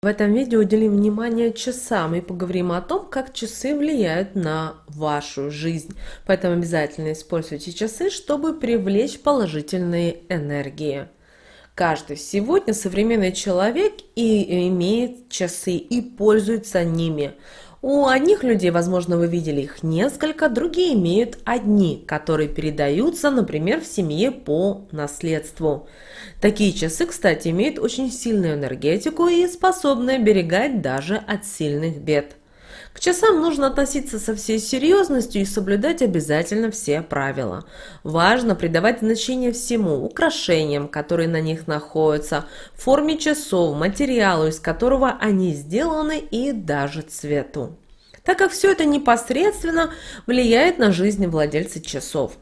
В этом видео уделим внимание часам и поговорим о том, как часы влияют на вашу жизнь. Поэтому обязательно используйте часы, чтобы привлечь положительные энергии. Каждый сегодня современный человек и имеет часы и пользуется ними. У одних людей, возможно, вы видели их несколько, другие имеют одни, которые передаются, например, в семье по наследству. Такие часы, кстати, имеют очень сильную энергетику и способны оберегать даже от сильных бед. К часам нужно относиться со всей серьезностью и соблюдать обязательно все правила. Важно придавать значение всему – украшениям, которые на них находятся, форме часов, материалу, из которого они сделаны и даже цвету так как все это непосредственно влияет на жизнь владельца часов.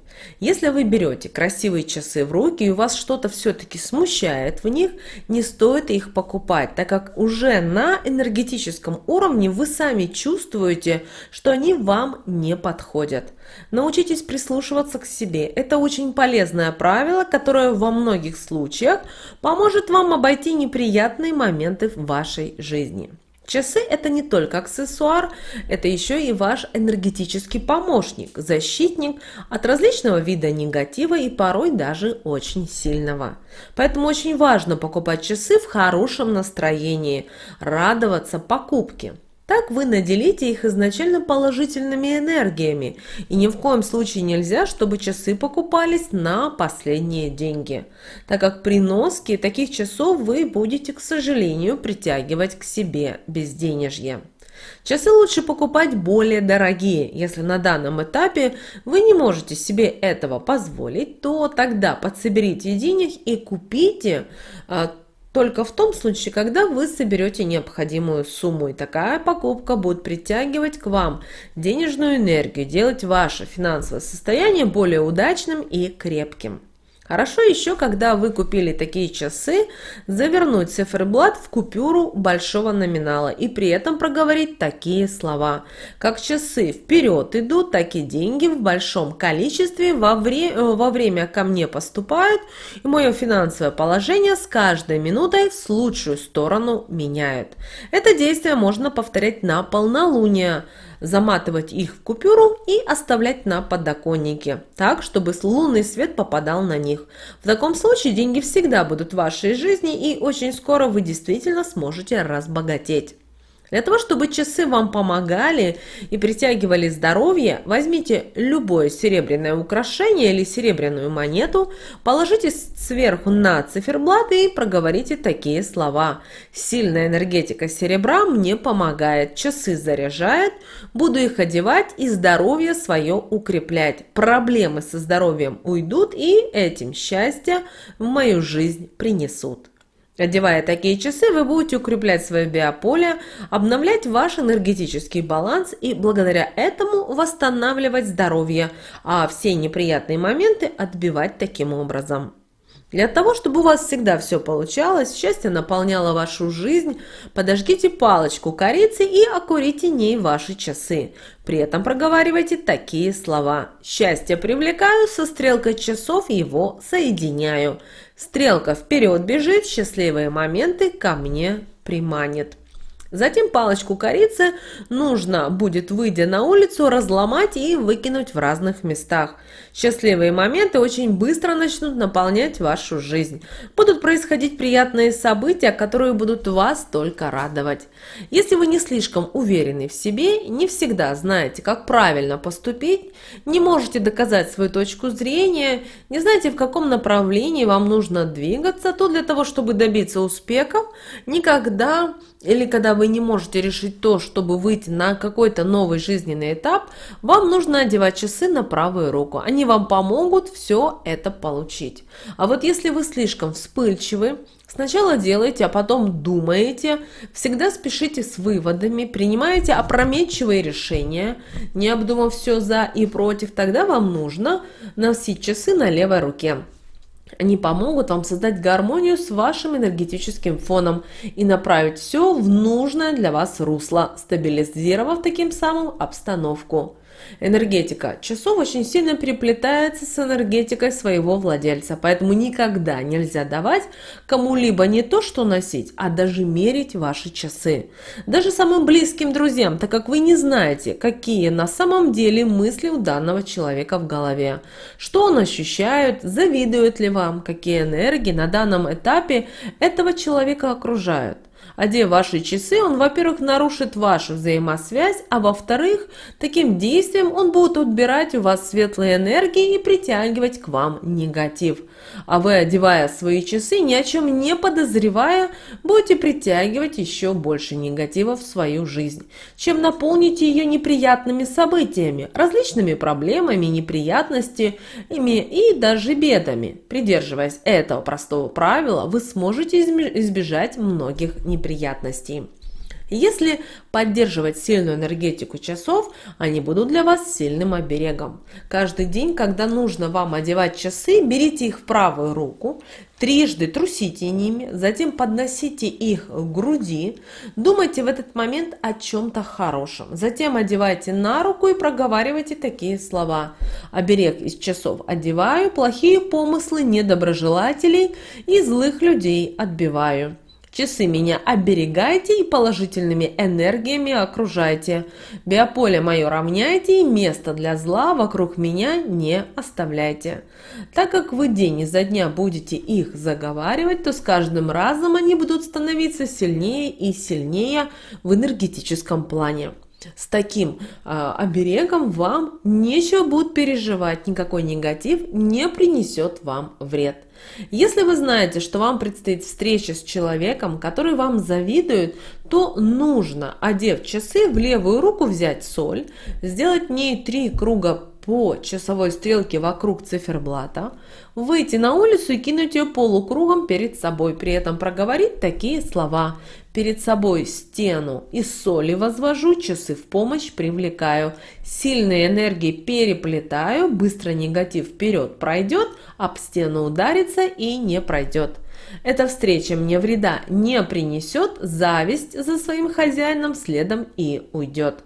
Если вы берете красивые часы в руки и у вас что-то все-таки смущает в них, не стоит их покупать, так как уже на энергетическом уровне вы сами чувствуете, что они вам не подходят. Научитесь прислушиваться к себе. Это очень полезное правило, которое во многих случаях поможет вам обойти неприятные моменты в вашей жизни. Часы – это не только аксессуар, это еще и ваш энергетический помощник, защитник от различного вида негатива и порой даже очень сильного. Поэтому очень важно покупать часы в хорошем настроении, радоваться покупке – так вы наделите их изначально положительными энергиями, и ни в коем случае нельзя, чтобы часы покупались на последние деньги, так как при носке таких часов вы будете, к сожалению, притягивать к себе безденежье. Часы лучше покупать более дорогие. Если на данном этапе вы не можете себе этого позволить, то тогда подсоберите денег и купите а, только в том случае, когда вы соберете необходимую сумму. И такая покупка будет притягивать к вам денежную энергию, делать ваше финансовое состояние более удачным и крепким. Хорошо еще, когда вы купили такие часы, завернуть циферблат в купюру большого номинала и при этом проговорить такие слова. Как часы вперед идут, так и деньги в большом количестве во, вре э, во время ко мне поступают, и мое финансовое положение с каждой минутой в лучшую сторону меняет. Это действие можно повторять на полнолуние заматывать их в купюру и оставлять на подоконнике, так, чтобы лунный свет попадал на них. В таком случае деньги всегда будут в вашей жизни и очень скоро вы действительно сможете разбогатеть. Для того, чтобы часы вам помогали и притягивали здоровье, возьмите любое серебряное украшение или серебряную монету, положите сверху на циферблат и проговорите такие слова. Сильная энергетика серебра мне помогает, часы заряжает, буду их одевать и здоровье свое укреплять. Проблемы со здоровьем уйдут и этим счастье в мою жизнь принесут. Одевая такие часы, вы будете укреплять свое биополе, обновлять ваш энергетический баланс и благодаря этому восстанавливать здоровье, а все неприятные моменты отбивать таким образом. Для того, чтобы у вас всегда все получалось, счастье наполняло вашу жизнь, подожгите палочку корицы и окурите ней ваши часы. При этом проговаривайте такие слова. Счастье привлекаю, со стрелкой часов его соединяю. Стрелка вперед бежит, счастливые моменты ко мне приманит. Затем палочку корицы нужно будет, выйдя на улицу, разломать и выкинуть в разных местах. Счастливые моменты очень быстро начнут наполнять вашу жизнь. Будут происходить приятные события, которые будут вас только радовать. Если вы не слишком уверены в себе, не всегда знаете, как правильно поступить, не можете доказать свою точку зрения, не знаете, в каком направлении вам нужно двигаться, то для того, чтобы добиться успехов, никогда или когда вы не можете решить то, чтобы выйти на какой-то новый жизненный этап, вам нужно одевать часы на правую руку. Они вам помогут все это получить. А вот если вы слишком вспыльчивы, Сначала делаете, а потом думаете, всегда спешите с выводами, принимаете опрометчивые решения, не обдумав все за и против, тогда вам нужно носить часы на левой руке. Они помогут вам создать гармонию с вашим энергетическим фоном и направить все в нужное для вас русло, стабилизировав таким самым обстановку. Энергетика часов очень сильно переплетается с энергетикой своего владельца, поэтому никогда нельзя давать кому-либо не то, что носить, а даже мерить ваши часы. Даже самым близким друзьям, так как вы не знаете, какие на самом деле мысли у данного человека в голове, что он ощущает, завидует ли вам, какие энергии на данном этапе этого человека окружают. Одев а ваши часы, он, во-первых, нарушит вашу взаимосвязь, а во-вторых, таким действием он будет отбирать у вас светлые энергии и притягивать к вам негатив – а вы, одевая свои часы, ни о чем не подозревая, будете притягивать еще больше негатива в свою жизнь, чем наполните ее неприятными событиями, различными проблемами, неприятностями и даже бедами. Придерживаясь этого простого правила, вы сможете избежать многих неприятностей. Если поддерживать сильную энергетику часов, они будут для вас сильным оберегом. Каждый день, когда нужно вам одевать часы, берите их в правую руку, трижды трусите ними, затем подносите их к груди, думайте в этот момент о чем-то хорошем, затем одевайте на руку и проговаривайте такие слова. Оберег из часов одеваю, плохие помыслы недоброжелателей и злых людей отбиваю. Часы меня оберегайте и положительными энергиями окружайте. Биополе мое равняйте и место для зла вокруг меня не оставляйте. Так как вы день изо дня будете их заговаривать, то с каждым разом они будут становиться сильнее и сильнее в энергетическом плане. С таким э, оберегом вам нечего будет переживать, никакой негатив не принесет вам вред. Если вы знаете, что вам предстоит встреча с человеком, который вам завидует, то нужно, одев часы, в левую руку взять соль, сделать в ней три круга по часовой стрелке вокруг циферблата, выйти на улицу и кинуть ее полукругом перед собой, при этом проговорить такие слова. Перед собой стену из соли возвожу, часы в помощь привлекаю, сильные энергии переплетаю, быстро негатив вперед пройдет, об стену ударится и не пройдет. Эта встреча мне вреда не принесет, зависть за своим хозяином следом и уйдет.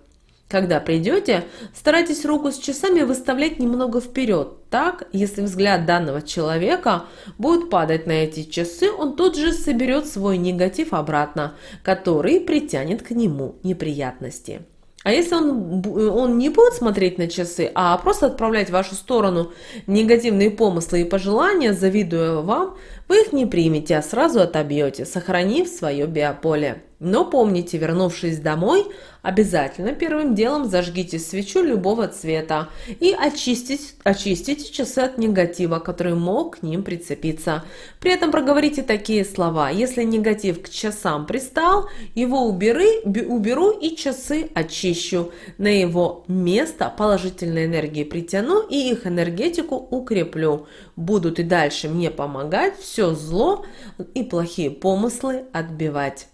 Когда придете, старайтесь руку с часами выставлять немного вперед. Так, если взгляд данного человека будет падать на эти часы, он тут же соберет свой негатив обратно, который притянет к нему неприятности. А если он, он не будет смотреть на часы, а просто отправлять в вашу сторону негативные помыслы и пожелания, завидуя вам, вы их не примете, а сразу отобьете, сохранив свое биополе. Но помните, вернувшись домой, обязательно первым делом зажгите свечу любого цвета и очистите, очистите часы от негатива, который мог к ним прицепиться. При этом проговорите такие слова. Если негатив к часам пристал, его убери, уберу и часы очищу. На его место Положительной энергии притяну и их энергетику укреплю. Будут и дальше мне помогать все все зло и плохие помыслы отбивать.